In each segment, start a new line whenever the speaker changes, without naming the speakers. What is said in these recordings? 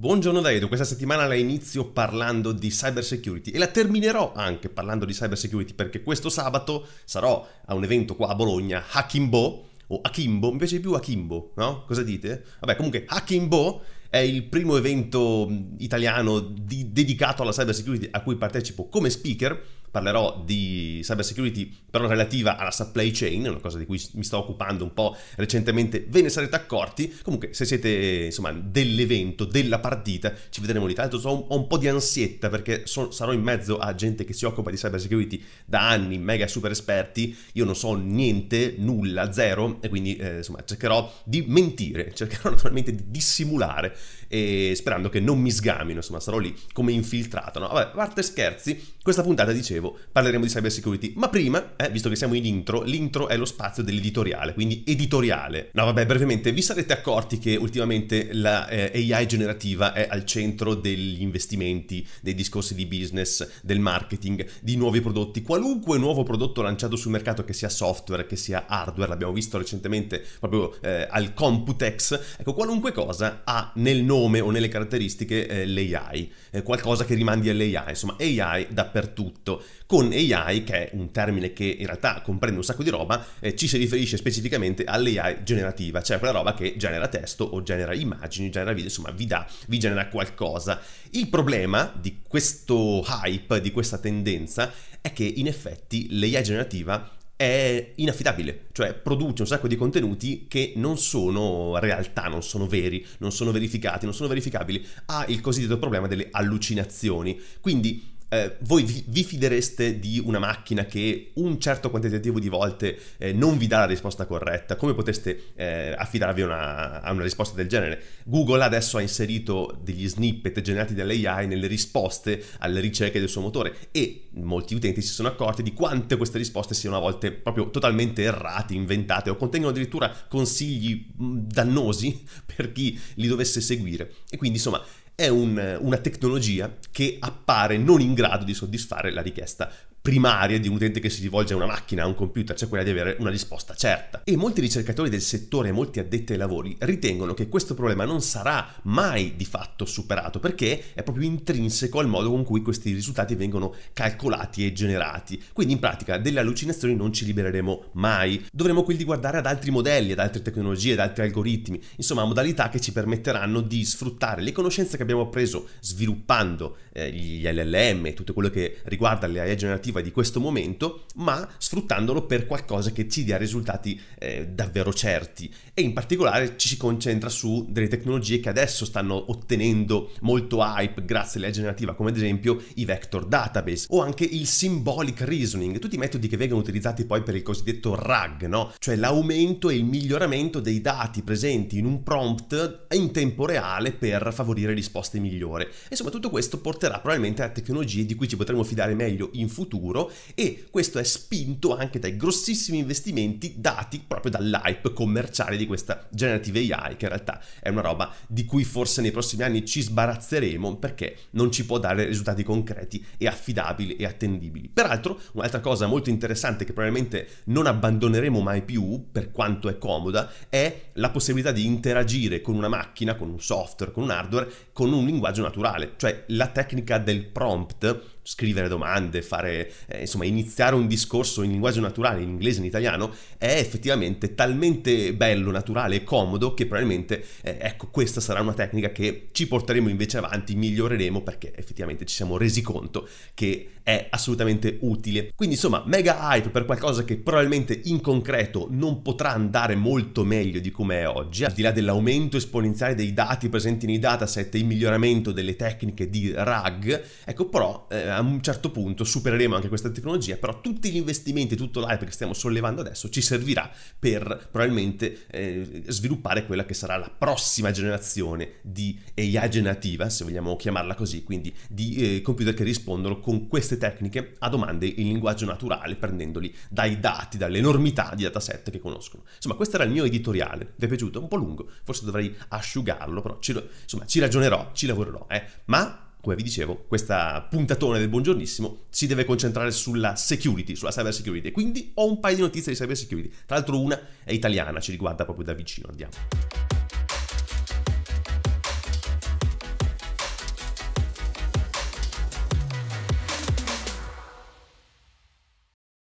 Buongiorno Davide, questa settimana la inizio parlando di cyber security e la terminerò anche parlando di cyber security perché questo sabato sarò a un evento qua a Bologna, Hakimbo o Akimbo, mi piace di più Akimbo, no? Cosa dite? Vabbè, comunque Hakimbo è il primo evento italiano di, dedicato alla cyber security a cui partecipo come speaker parlerò di cyber security però relativa alla supply chain, una cosa di cui mi sto occupando un po' recentemente, ve ne sarete accorti. Comunque, se siete insomma dell'evento, della partita, ci vedremo lì. Tra l'altro ho un po' di ansietta perché so, sarò in mezzo a gente che si occupa di cyber security da anni, mega super esperti. Io non so niente, nulla, zero, e quindi eh, insomma cercherò di mentire, cercherò naturalmente di dissimulare e sperando che non mi sgamino, insomma sarò lì come infiltrato, no? Vabbè, parte scherzi, questa puntata, dicevo, parleremo di cyber security, ma prima, eh, visto che siamo in intro, l'intro è lo spazio dell'editoriale, quindi editoriale. No vabbè, brevemente, vi sarete accorti che ultimamente la eh, AI generativa è al centro degli investimenti, dei discorsi di business, del marketing, di nuovi prodotti, qualunque nuovo prodotto lanciato sul mercato, che sia software, che sia hardware, l'abbiamo visto recentemente proprio eh, al Computex, ecco, qualunque cosa ha nel nome nome o nelle caratteristiche eh, l'AI, eh, qualcosa che rimandi all'AI, insomma AI dappertutto, con AI che è un termine che in realtà comprende un sacco di roba, eh, ci si riferisce specificamente all'AI generativa, cioè quella roba che genera testo o genera immagini, genera video, insomma vi dà, vi genera qualcosa. Il problema di questo hype, di questa tendenza, è che in effetti l'AI generativa è inaffidabile, cioè produce un sacco di contenuti che non sono realtà, non sono veri, non sono verificati, non sono verificabili, ha il cosiddetto problema delle allucinazioni. Quindi eh, voi vi, vi, fidereste di una macchina che un certo quantitativo di volte eh, non vi dà la risposta corretta? Come potreste eh, affidarvi una, a una risposta del genere? Google adesso ha inserito degli snippet generati dall'AI nelle risposte alle ricerche del suo motore e molti utenti si sono accorti di quante queste risposte siano a volte proprio totalmente errate, inventate o contengono addirittura consigli mm, dannosi per chi li dovesse seguire. E quindi insomma è un, una tecnologia che appare non in grado di soddisfare la richiesta primarie di un utente che si rivolge a una macchina, a un computer, cioè quella di avere una risposta certa. E molti ricercatori del settore e molti addetti ai lavori ritengono che questo problema non sarà mai di fatto superato perché è proprio intrinseco al modo con cui questi risultati vengono calcolati e generati. Quindi in pratica delle allucinazioni non ci libereremo mai. Dovremo quindi guardare ad altri modelli, ad altre tecnologie, ad altri algoritmi, insomma modalità che ci permetteranno di sfruttare le conoscenze che abbiamo appreso sviluppando eh, gli LLM e tutto quello che riguarda l'AI generativa positiva di questo momento, ma sfruttandolo per qualcosa che ci dia risultati eh, davvero certi. E in particolare ci si concentra su delle tecnologie che adesso stanno ottenendo molto hype grazie all'IA generativa, come ad esempio i vector database o anche il symbolic reasoning, tutti i metodi che vengono utilizzati poi per il cosiddetto RAG, no? cioè l'aumento e il miglioramento dei dati presenti in un prompt in tempo reale per favorire risposte migliori. Insomma, tutto questo porterà probabilmente a tecnologie di cui ci potremo fidare meglio in futuro futuro e questo è spinto anche dai grossissimi investimenti dati proprio dall'hype commerciale di questa generative AI che in realtà è una roba di cui forse nei prossimi anni ci sbarazzeremo perché non ci può dare risultati concreti e affidabili e attendibili. Peraltro un'altra cosa molto interessante che probabilmente non abbandoneremo mai più per quanto è comoda è la possibilità di interagire con una macchina, con un software, con un hardware, con un linguaggio naturale, cioè la tecnica del prompt scrivere domande, fare eh, insomma iniziare un discorso in linguaggio naturale, in inglese e in italiano, è effettivamente talmente bello, naturale e comodo che probabilmente eh, ecco questa sarà una tecnica che ci porteremo invece avanti, miglioreremo perché effettivamente ci siamo resi conto che è assolutamente utile. Quindi insomma mega hype per qualcosa che probabilmente in concreto non potrà andare molto meglio di come è oggi, al di là dell'aumento esponenziale dei dati presenti nei dataset e il miglioramento delle tecniche di RAG, ecco però eh, a un certo punto supereremo anche questa tecnologia, però tutti gli investimenti, tutto l'hype che stiamo sollevando adesso ci servirà per probabilmente eh, sviluppare quella che sarà la prossima generazione di AI generativa, se vogliamo chiamarla così, quindi di eh, computer che rispondono con queste tecniche a domande in linguaggio naturale, prendendoli dai dati, dall'enormità di dataset che conoscono. Insomma, questo era il mio editoriale, vi è piaciuto? Un po' lungo, forse dovrei asciugarlo, però ci, insomma, ci ragionerò, ci lavorerò, eh? ma come vi dicevo, questa puntatone del buongiornissimo si deve concentrare sulla security, sulla cyber security. Quindi ho un paio di notizie di cyber security. Tra l'altro una è italiana, ci riguarda proprio da vicino. Andiamo.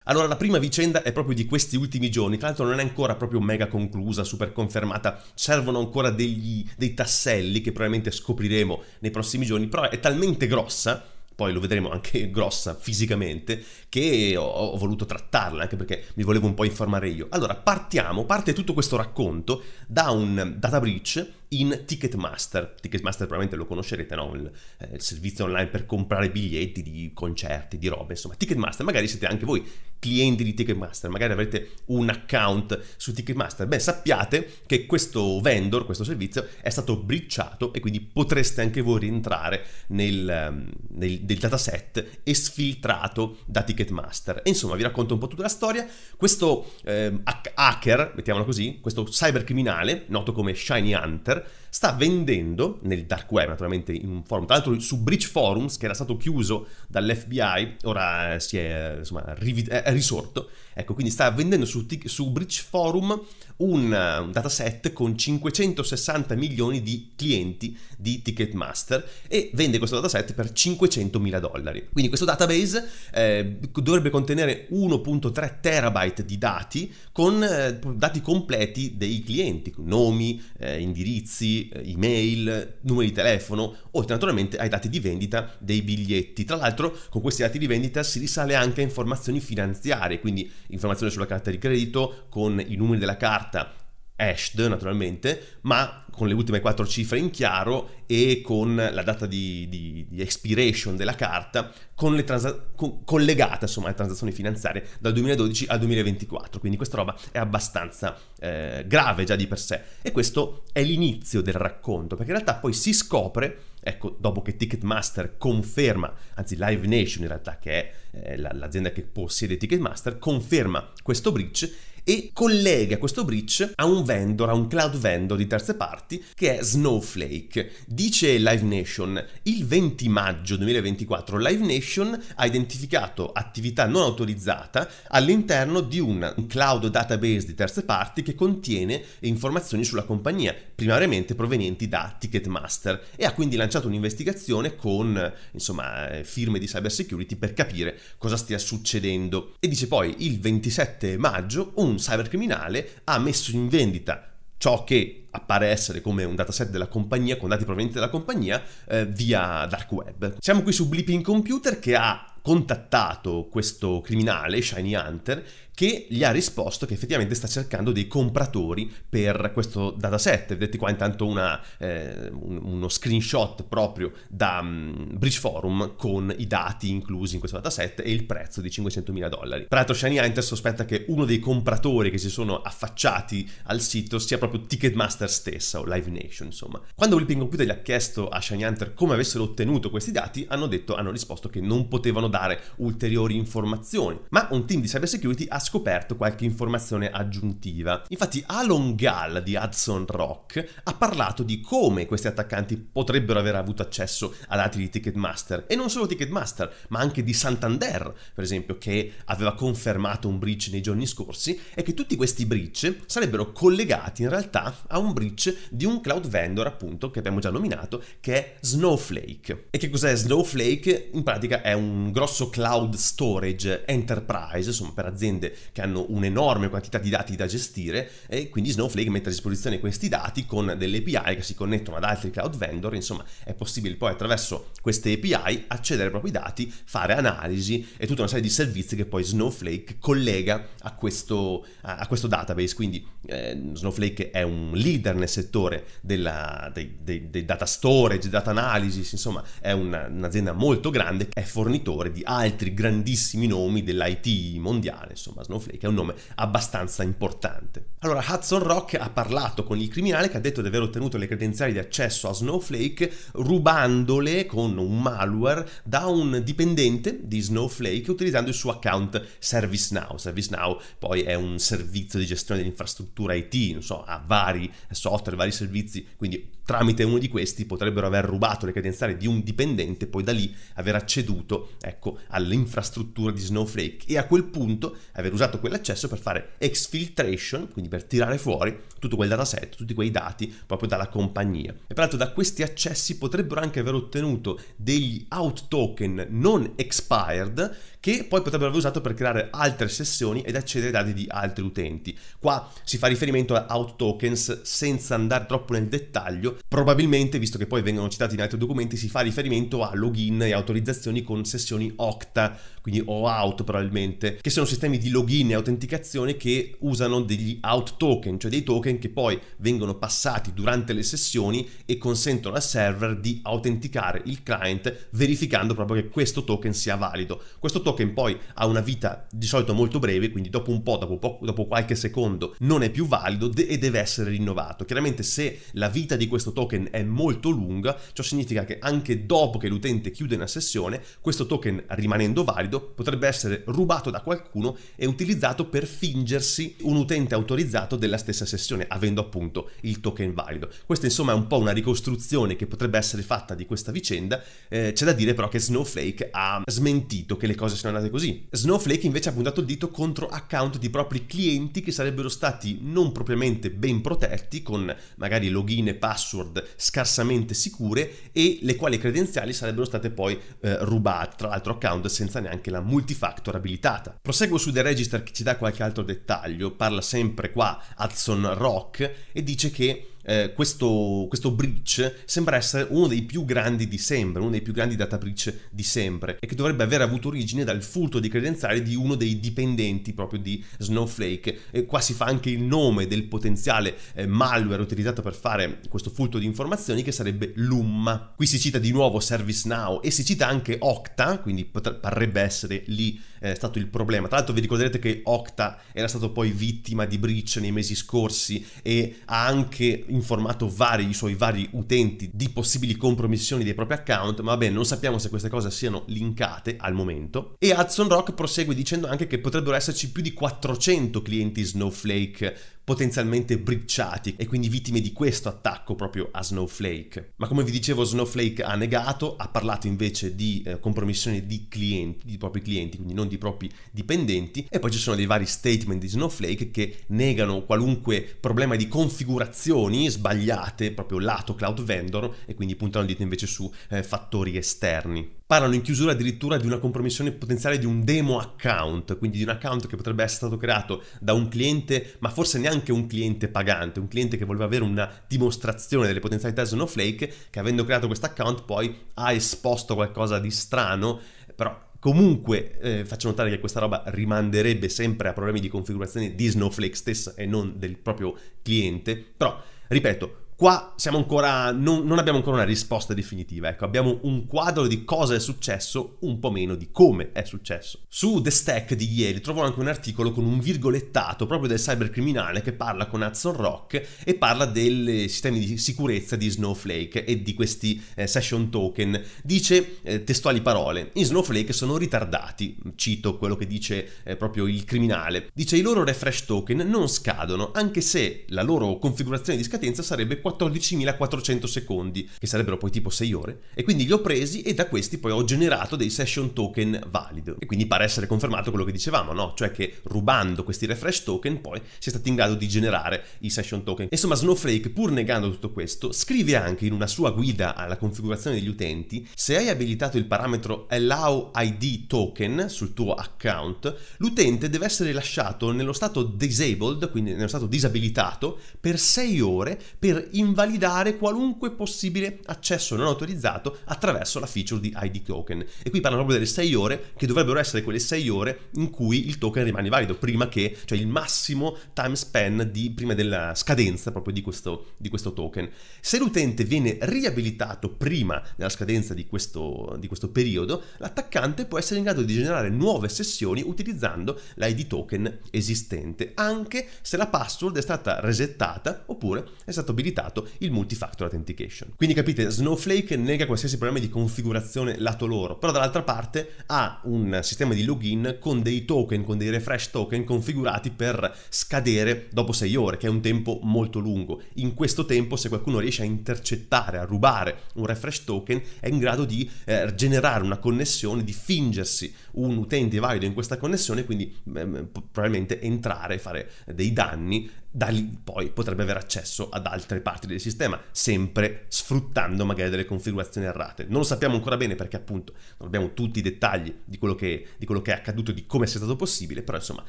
Allora la prima vicenda è proprio di questi ultimi giorni, tra l'altro non è ancora proprio mega conclusa, super confermata, servono ancora degli, dei tasselli che probabilmente scopriremo nei prossimi giorni, però è talmente grossa, poi lo vedremo anche grossa fisicamente, che ho, ho voluto trattarla anche perché mi volevo un po' informare io. Allora partiamo, parte tutto questo racconto da un data breach in Ticketmaster. Ticketmaster probabilmente lo conoscerete, no? il, eh, il, servizio online per comprare biglietti di concerti, di robe, insomma. Ticketmaster, magari siete anche voi clienti di Ticketmaster, magari avrete un account su Ticketmaster. Beh, sappiate che questo vendor, questo servizio, è stato bricciato e quindi potreste anche voi rientrare nel, ehm, nel, nel dataset esfiltrato da Ticketmaster. E insomma, vi racconto un po' tutta la storia. Questo eh, hacker, mettiamolo così, questo cybercriminale, noto come Shiny Hunter, sta vendendo nel dark web, naturalmente in un forum, tra l'altro su Bridge Forums che era stato chiuso dall'FBI, ora eh, si è, insomma, eh, è risorto. Ecco, quindi sta vendendo su, su Bridge Forum un, eh, un dataset con 560 milioni di clienti di Ticketmaster e vende questo dataset per 500 mila dollari. Quindi questo database eh, dovrebbe contenere 1.3 terabyte di dati con eh, dati completi dei clienti, nomi, eh, indirizzi indirizzi, eh, email, numeri di telefono, oltre naturalmente ai dati di vendita dei biglietti. Tra l'altro con questi dati di vendita si risale anche a informazioni finanziarie, quindi informazioni sulla carta di credito, con i numeri della carta, hashed naturalmente, ma con le ultime quattro cifre in chiaro e con la data di, di, di expiration della carta con le transa- con, collegata insomma alle transazioni finanziarie dal 2012 al 2024. Quindi questa roba è abbastanza eh, grave già di per sé. E questo è l'inizio del racconto, perché in realtà poi si scopre, ecco, dopo che Ticketmaster conferma, anzi Live Nation in realtà, che è eh, l'azienda che possiede Ticketmaster, conferma questo breach e collega questo breach a un vendor, a un cloud vendor di terze parti che è Snowflake. Dice Live Nation, il 20 maggio 2024 Live Nation ha identificato attività non autorizzata all'interno di un cloud database di terze parti che contiene informazioni sulla compagnia, primariamente provenienti da Ticketmaster e ha quindi lanciato un'investigazione con insomma, firme di cybersecurity per capire cosa stia succedendo. E dice poi il 27 maggio un un cybercriminale ha messo in vendita ciò che appare essere come un dataset della compagnia con dati provenienti dalla compagnia eh, via dark web. Siamo qui su Blipping Computer che ha contattato questo criminale, Shiny Hunter, che gli ha risposto che effettivamente sta cercando dei compratori per questo dataset. Vedete qua intanto una, eh, uno screenshot proprio da um, Bridge Forum con i dati inclusi in questo dataset e il prezzo di 500.000 dollari. Tra l'altro Shiny Hunter sospetta che uno dei compratori che si sono affacciati al sito sia proprio Ticketmaster stessa o Live Nation insomma. Quando Whipping Computer gli ha chiesto a Shiny Hunter come avessero ottenuto questi dati hanno detto, hanno risposto che non potevano dare ulteriori informazioni ma un team di cyber security ha scoperto qualche informazione aggiuntiva. Infatti Alon Gall di Hudson Rock ha parlato di come questi attaccanti potrebbero aver avuto accesso a dati di Ticketmaster e non solo Ticketmaster, ma anche di Santander, per esempio, che aveva confermato un breach nei giorni scorsi e che tutti questi breach sarebbero collegati in realtà a un breach di un cloud vendor, appunto, che abbiamo già nominato, che è Snowflake. E che cos'è Snowflake? In pratica è un grosso cloud storage enterprise, insomma, per aziende che hanno un'enorme quantità di dati da gestire e quindi Snowflake mette a disposizione questi dati con delle API che si connettono ad altri cloud vendor, insomma è possibile poi attraverso queste API accedere ai propri dati, fare analisi e tutta una serie di servizi che poi Snowflake collega a questo, a questo database, quindi eh, Snowflake è un leader nel settore della, dei, dei, dei, data storage, data analysis, insomma è una, un'azienda molto grande, è fornitore di altri grandissimi nomi dell'IT mondiale, insomma insomma Snowflake è un nome abbastanza importante. Allora Hudson Rock ha parlato con il criminale che ha detto di aver ottenuto le credenziali di accesso a Snowflake rubandole con un malware da un dipendente di Snowflake utilizzando il suo account ServiceNow. ServiceNow poi è un servizio di gestione dell'infrastruttura IT, non so, ha vari software, vari servizi, quindi tramite uno di questi potrebbero aver rubato le credenziali di un dipendente e poi da lì aver acceduto ecco, all'infrastruttura di Snowflake e a quel punto aver usato quell'accesso per fare exfiltration, quindi per tirare fuori tutto quel dataset, tutti quei dati proprio dalla compagnia. E peraltro da questi accessi potrebbero anche aver ottenuto degli out token non expired che poi potrebbero aver usato per creare altre sessioni ed accedere ai dati di altri utenti. Qua si fa riferimento a out tokens senza andare troppo nel dettaglio, probabilmente, visto che poi vengono citati in altri documenti, si fa riferimento a login e autorizzazioni con sessioni Octa, quindi OAuth probabilmente, che sono sistemi di login e autenticazione che usano degli out token, cioè dei token che poi vengono passati durante le sessioni e consentono al server di autenticare il client verificando proprio che questo token sia valido. Questo token token poi ha una vita di solito molto breve, quindi dopo un po', dopo, po dopo qualche secondo, non è più valido de e deve essere rinnovato. Chiaramente se la vita di questo token è molto lunga, ciò significa che anche dopo che l'utente chiude una sessione, questo token rimanendo valido potrebbe essere rubato da qualcuno e utilizzato per fingersi un utente autorizzato della stessa sessione, avendo appunto il token valido. Questa insomma è un po' una ricostruzione che potrebbe essere fatta di questa vicenda, eh, c'è da dire però che Snowflake ha smentito che le cose sono andate così. Snowflake invece ha puntato il dito contro account di propri clienti che sarebbero stati non propriamente ben protetti, con magari login e password scarsamente sicure e le quali credenziali sarebbero state poi eh, rubate, tra l'altro account senza neanche la multifactor abilitata. Proseguo su The Register che ci dà qualche altro dettaglio, parla sempre qua Hudson Rock e dice che eh, questo, questo breach sembra essere uno dei più grandi di sempre, uno dei più grandi data breach di sempre e che dovrebbe aver avuto origine dal furto di credenziali di uno dei dipendenti proprio di Snowflake. E qua si fa anche il nome del potenziale eh, malware utilizzato per fare questo furto di informazioni che sarebbe l'UMMA. Qui si cita di nuovo ServiceNow e si cita anche Okta, quindi potre- parrebbe essere lì eh, stato il problema. Tra l'altro vi ricorderete che Okta era stato poi vittima di breach nei mesi scorsi e ha anche informato vari, i suoi vari utenti di possibili compromissioni dei propri account, ma vabbè non sappiamo se queste cose siano linkate al momento. E Hudson Rock prosegue dicendo anche che potrebbero esserci più di 400 clienti Snowflake potenzialmente bricciati e quindi vittime di questo attacco proprio a Snowflake. Ma come vi dicevo Snowflake ha negato, ha parlato invece di eh, compromissione di clienti, di propri clienti, quindi non di propri dipendenti e poi ci sono dei vari statement di Snowflake che negano qualunque problema di configurazioni sbagliate proprio lato cloud vendor e quindi puntano il dito invece su eh, fattori esterni parlano in chiusura addirittura di una compromissione potenziale di un demo account, quindi di un account che potrebbe essere stato creato da un cliente, ma forse neanche un cliente pagante, un cliente che voleva avere una dimostrazione delle potenzialità di Snowflake, che avendo creato questo account poi ha esposto qualcosa di strano, però Comunque eh, faccio notare che questa roba rimanderebbe sempre a problemi di configurazione di Snowflake stessa e non del proprio cliente, però ripeto, Qua ancora, non, non, abbiamo ancora una risposta definitiva, ecco, abbiamo un quadro di cosa è successo, un po' meno di come è successo. Su The Stack di ieri trovo anche un articolo con un virgolettato proprio del cybercriminale che parla con Hudson Rock e parla dei eh, sistemi di sicurezza di Snowflake e di questi eh, session token. Dice eh, testuali parole, in Snowflake sono ritardati, cito quello che dice eh, proprio il criminale, dice i loro refresh token non scadono anche se la loro configurazione di scadenza sarebbe 4 14.400 secondi, che sarebbero poi tipo 6 ore, e quindi li ho presi e da questi poi ho generato dei session token valido. E quindi pare essere confermato quello che dicevamo, no? Cioè che rubando questi refresh token poi si è stati in grado di generare i session token. Insomma, Snowflake, pur negando tutto questo, scrive anche in una sua guida alla configurazione degli utenti, se hai abilitato il parametro allow ID token sul tuo account, l'utente deve essere lasciato nello stato disabled, quindi nello stato disabilitato, per 6 ore per invalidare qualunque possibile accesso non autorizzato attraverso la feature di ID token. E qui parla proprio delle 6 ore, che dovrebbero essere quelle 6 ore in cui il token rimane valido, prima che, cioè il massimo time span di, prima della scadenza proprio di questo, di questo token. Se l'utente viene riabilitato prima della scadenza di questo, di questo periodo, l'attaccante può essere in grado di generare nuove sessioni utilizzando l'ID token esistente, anche se la password è stata resettata oppure è stata abilitata implementato il multi-factor authentication. Quindi capite, Snowflake nega qualsiasi problema di configurazione lato loro, però dall'altra parte ha un sistema di login con dei token, con dei refresh token configurati per scadere dopo 6 ore, che è un tempo molto lungo. In questo tempo, se qualcuno riesce a intercettare, a rubare un refresh token, è in grado di eh, generare una connessione, di fingersi un utente valido in questa connessione, quindi eh, probabilmente entrare e fare dei danni da lì poi potrebbe avere accesso ad altre parti del sistema, sempre sfruttando magari delle configurazioni errate. Non lo sappiamo ancora bene perché appunto non abbiamo tutti i dettagli di quello che, di quello che è accaduto, di come sia stato possibile, però insomma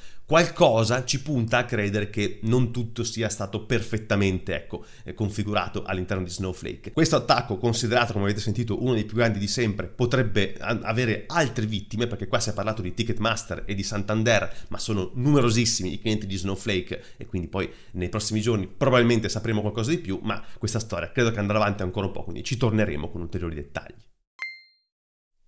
qualcosa ci punta a credere che non tutto sia stato perfettamente ecco, eh, configurato all'interno di Snowflake. Questo attacco, considerato come avete sentito uno dei più grandi di sempre, potrebbe avere altre vittime, perché qua si è parlato di Ticketmaster e di Santander, ma sono numerosissimi i clienti di Snowflake e quindi poi nei prossimi giorni probabilmente sapremo qualcosa di più, ma questa storia credo che andrà avanti ancora un po', quindi ci torneremo con ulteriori dettagli.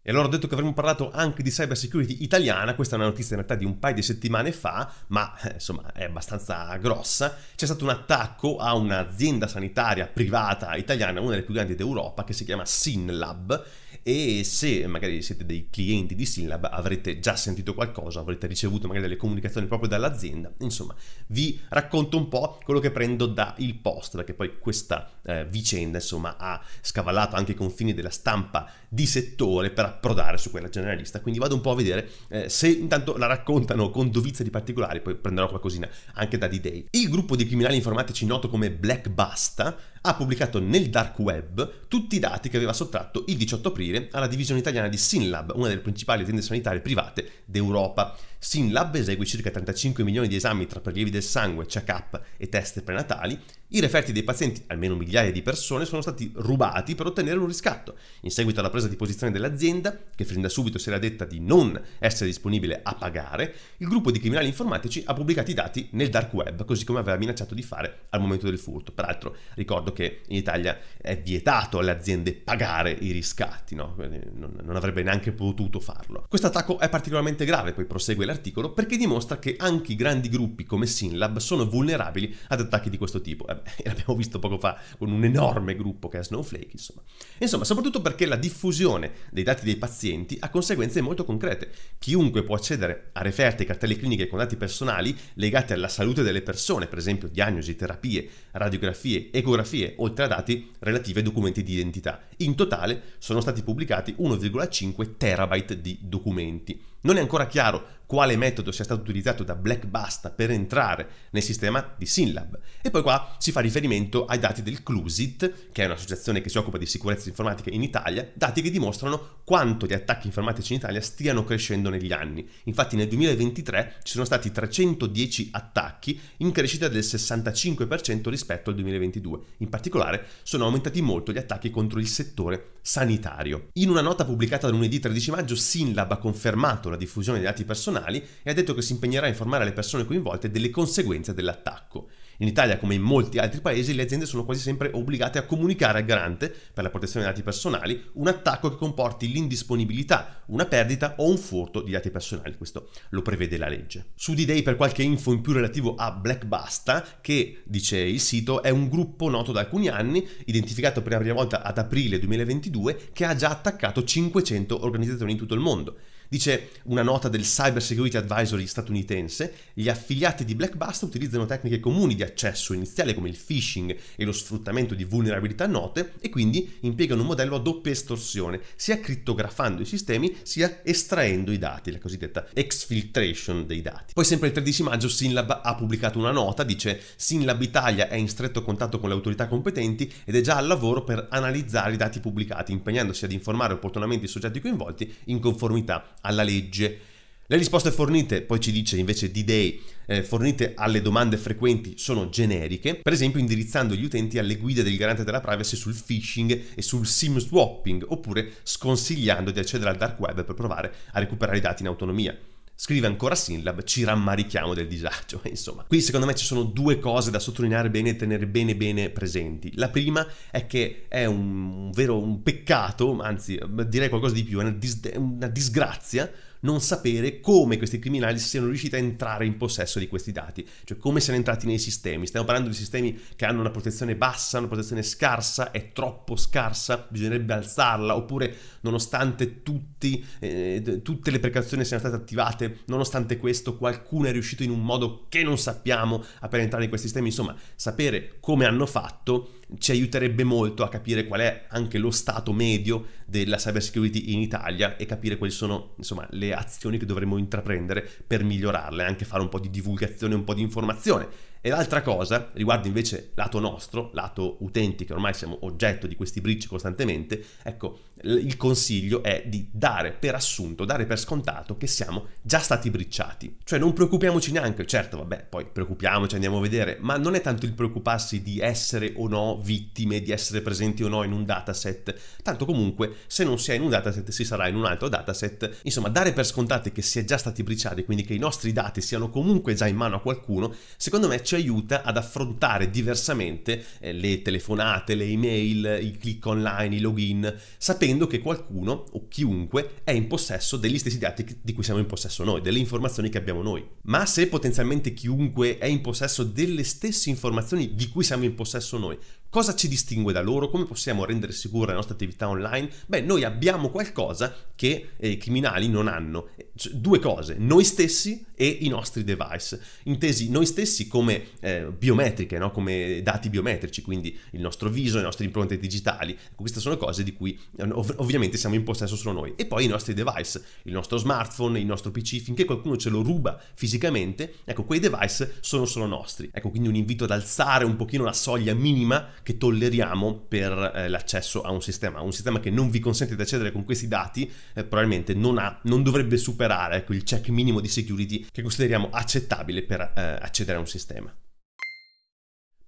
E allora ho detto che avremmo parlato anche di cyber security italiana, questa è una notizia in realtà di un paio di settimane fa, ma eh, insomma è abbastanza grossa. C'è stato un attacco a un'azienda sanitaria privata italiana, una delle più grandi d'Europa, che si chiama Sinlab. e se magari siete dei clienti di Sinlab avrete già sentito qualcosa, avrete ricevuto magari delle comunicazioni proprio dall'azienda, insomma vi racconto un po' quello che prendo da Il Post, perché poi questa eh, vicenda insomma ha scavallato anche i confini della stampa di settore per prodare su quella generalista. Quindi vado un po' a vedere eh, se intanto la raccontano con dovizia di particolari, poi prenderò qualcosina anche da D-Day. Il gruppo di criminali informatici noto come Black Basta ha pubblicato nel dark web tutti i dati che aveva sottratto il 18 aprile alla divisione italiana di Sinlab, una delle principali aziende sanitarie private d'Europa. Sinlab esegue circa 35 milioni di esami tra prelievi del sangue, check-up e test prenatali i referti dei pazienti, almeno migliaia di persone, sono stati rubati per ottenere un riscatto. In seguito alla presa di posizione dell'azienda, che fin da subito si era detta di non essere disponibile a pagare, il gruppo di criminali informatici ha pubblicato i dati nel dark web, così come aveva minacciato di fare al momento del furto. Peraltro ricordo che in Italia è vietato alle aziende pagare i riscatti, no? non, avrebbe neanche potuto farlo. Questo attacco è particolarmente grave, poi prosegue l'articolo, perché dimostra che anche i grandi gruppi come Sinlab sono vulnerabili ad attacchi di questo tipo l'abbiamo visto poco fa con un enorme gruppo che è Snowflake, insomma. Insomma, soprattutto perché la diffusione dei dati dei pazienti ha conseguenze molto concrete. Chiunque può accedere a referte e cartelle cliniche con dati personali legati alla salute delle persone, per esempio diagnosi, terapie, radiografie, ecografie, oltre a dati relativi ai documenti di identità. In totale sono stati pubblicati 1,5 terabyte di documenti non è ancora chiaro quale metodo sia stato utilizzato da Blackbasta per entrare nel sistema di Synlab. E poi qua si fa riferimento ai dati del Clusit, che è un'associazione che si occupa di sicurezza informatica in Italia, dati che dimostrano quanto gli attacchi informatici in Italia stiano crescendo negli anni. Infatti nel 2023 ci sono stati 310 attacchi in crescita del 65% rispetto al 2022. In particolare sono aumentati molto gli attacchi contro il settore sanitario. In una nota pubblicata lunedì 13 maggio, Sinlab ha confermato la diffusione dei dati personali e ha detto che si impegnerà a informare le persone coinvolte delle conseguenze dell'attacco. In Italia, come in molti altri paesi, le aziende sono quasi sempre obbligate a comunicare al garante per la protezione dei dati personali un attacco che comporti l'indisponibilità, una perdita o un furto di dati personali. Questo lo prevede la legge. Su D-Day per qualche info in più relativo a Blackbasta, che dice il sito è un gruppo noto da alcuni anni, identificato per la prima volta ad aprile 2022, che ha già attaccato 500 organizzazioni in tutto il mondo. Dice una nota del Cyber Security Advisory statunitense, gli affiliati di Blackbuster utilizzano tecniche comuni di accesso iniziale come il phishing e lo sfruttamento di vulnerabilità note e quindi impiegano un modello a doppia estorsione, sia crittografando i sistemi sia estraendo i dati, la cosiddetta exfiltration dei dati. Poi sempre il 13 maggio Sinlab ha pubblicato una nota, dice Sinlab Italia è in stretto contatto con le autorità competenti ed è già al lavoro per analizzare i dati pubblicati, impegnandosi ad informare opportunamente i soggetti coinvolti in conformità alla legge. Le risposte fornite, poi ci dice invece D-Day, eh, fornite alle domande frequenti sono generiche, per esempio indirizzando gli utenti alle guide del garante della privacy sul phishing e sul SIM swapping, oppure sconsigliando di accedere al dark web per provare a recuperare i dati in autonomia. Scrive ancora Sinlab, ci rammarichiamo del disagio. Insomma, qui secondo me ci sono due cose da sottolineare bene e tenere bene bene presenti. La prima è che è un vero un peccato, anzi direi qualcosa di più, è una, dis- una disgrazia non sapere come questi criminali siano riusciti a entrare in possesso di questi dati, cioè come siano entrati nei sistemi. Stiamo parlando di sistemi che hanno una protezione bassa, una protezione scarsa, è troppo scarsa, bisognerebbe alzarla, oppure nonostante tutti, eh, tutte le precauzioni siano state attivate, nonostante questo qualcuno è riuscito in un modo che non sappiamo a per entrare in questi sistemi, insomma sapere come hanno fatto ci aiuterebbe molto a capire qual è anche lo stato medio della cybersecurity in Italia e capire quali sono insomma, le azioni che dovremmo intraprendere per migliorarle, anche fare un po' di divulgazione, un po' di informazione e l'altra cosa riguarda invece lato nostro, lato utenti che ormai siamo oggetto di questi bricci costantemente, ecco, il consiglio è di dare per assunto, dare per scontato che siamo già stati bricciati. Cioè non preoccupiamoci neanche, certo, vabbè, poi preoccupiamoci, andiamo a vedere, ma non è tanto il preoccuparsi di essere o no vittime, di essere presenti o no in un dataset, tanto comunque se non si è in un dataset si sarà in un altro dataset, insomma dare per scontate che si è già stati bricciati, quindi che i nostri dati siano comunque già in mano a qualcuno, secondo me ci aiuta ad affrontare diversamente eh, le telefonate, le email, i click online, i login, sapendo che qualcuno o chiunque è in possesso degli stessi dati di cui siamo in possesso noi, delle informazioni che abbiamo noi. Ma se potenzialmente chiunque è in possesso delle stesse informazioni di cui siamo in possesso noi, Cosa ci distingue da loro? Come possiamo rendere sicura la nostra attività online? Beh, noi abbiamo qualcosa che eh, i criminali non hanno. Cioè, due cose, noi stessi e i nostri device. Intesi noi stessi come eh, biometriche, no? come dati biometrici, quindi il nostro viso, le nostre impronte digitali. Ecco, queste sono cose di cui eh, ov- ovviamente siamo in possesso solo noi. E poi i nostri device, il nostro smartphone, il nostro PC, finché qualcuno ce lo ruba fisicamente, ecco, quei device sono solo nostri. Ecco, quindi un invito ad alzare un pochino la soglia minima che tolleriamo per eh, l'accesso a un sistema. Un sistema che non vi consente di accedere con questi dati eh, probabilmente non, ha, non dovrebbe superare ecco, il check minimo di security che consideriamo accettabile per eh, accedere a un sistema.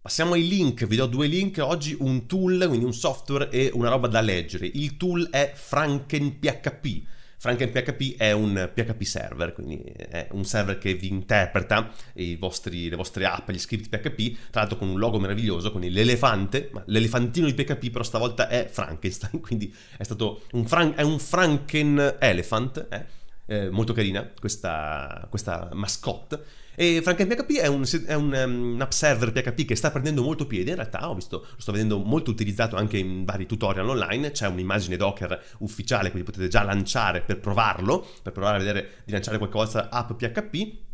Passiamo ai link, vi do due link, oggi un tool, quindi un software e una roba da leggere. Il tool è FrankenPHP FrankenPHP è un PHP server, quindi è un server che vi interpreta vostri, le vostre app, gli script PHP, tra l'altro con un logo meraviglioso, con l'elefante, ma l'elefantino di PHP però stavolta è Frankenstein, quindi è stato un, fran- è un Franken Elephant, eh? eh, molto carina, questa, questa mascotte. E FrankenPHP è, un, è un, um, un, app server PHP che sta prendendo molto piede in realtà, ho visto, lo sto vedendo molto utilizzato anche in vari tutorial online, c'è un'immagine Docker ufficiale, quindi potete già lanciare per provarlo, per provare a vedere di lanciare qualcosa app PHP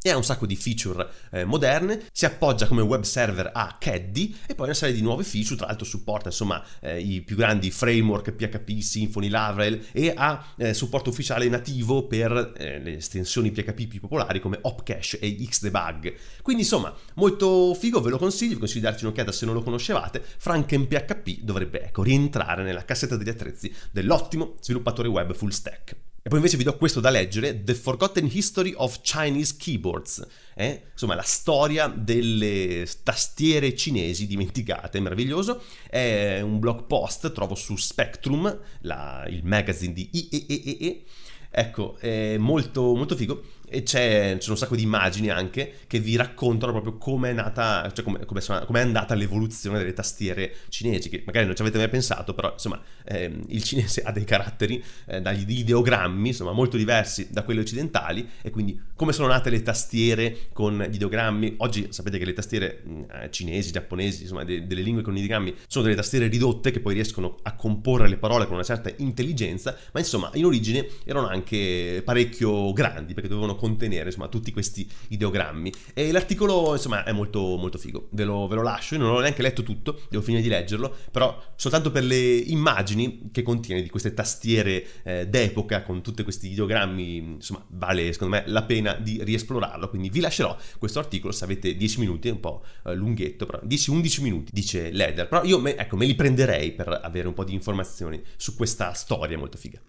e ha un sacco di feature eh, moderne, si appoggia come web server a Caddy e poi una serie di nuove feature, tra l'altro supporta insomma eh, i più grandi framework PHP, Symfony, Laravel e ha eh, supporto ufficiale nativo per eh, le estensioni PHP più popolari come Opcache e Xdebug. Quindi insomma, molto figo, ve lo consiglio, vi consiglio di darci un'occhiata se non lo conoscevate, FrankenPHP dovrebbe ecco rientrare nella cassetta degli attrezzi dell'ottimo sviluppatore web full stack. E poi invece vi do questo da leggere, The Forgotten History of Chinese Keyboards, eh? insomma la storia delle tastiere cinesi dimenticate, meraviglioso, è un blog post, trovo su Spectrum, la, il magazine di IEEE, ecco, è molto, molto figo e c'è, c'è, un sacco di immagini anche che vi raccontano proprio com'è nata, cioè com'è, è andata l'evoluzione delle tastiere cinesi, che magari non ci avete mai pensato, però insomma ehm, il cinese ha dei caratteri, eh, dagli ideogrammi, insomma molto diversi da quelli occidentali e quindi come sono nate le tastiere con gli ideogrammi, oggi sapete che le tastiere mm, eh, cinesi, giapponesi, insomma de- delle lingue con ideogrammi sono delle tastiere ridotte che poi riescono a comporre le parole con una certa intelligenza, ma insomma in origine erano anche parecchio grandi perché dovevano contenere insomma, tutti questi ideogrammi. E l'articolo insomma è molto, molto figo, ve lo, ve lo lascio, io non l'ho neanche letto tutto, devo finire di leggerlo, però soltanto per le immagini che contiene di queste tastiere eh, d'epoca con tutti questi ideogrammi, insomma vale secondo me la pena di riesplorarlo, quindi vi lascerò questo articolo se avete 10 minuti, è un po' eh, lunghetto, però 10-11 minuti, dice Leder, però io me, ecco, me li prenderei per avere un po' di informazioni su questa storia molto figa.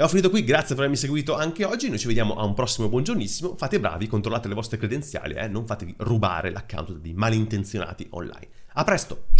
E ho finito qui, grazie per avermi seguito anche oggi, noi ci vediamo a un prossimo buongiornissimo, fate bravi, controllate le vostre credenziali, eh? non fatevi rubare l'account di malintenzionati online. A presto,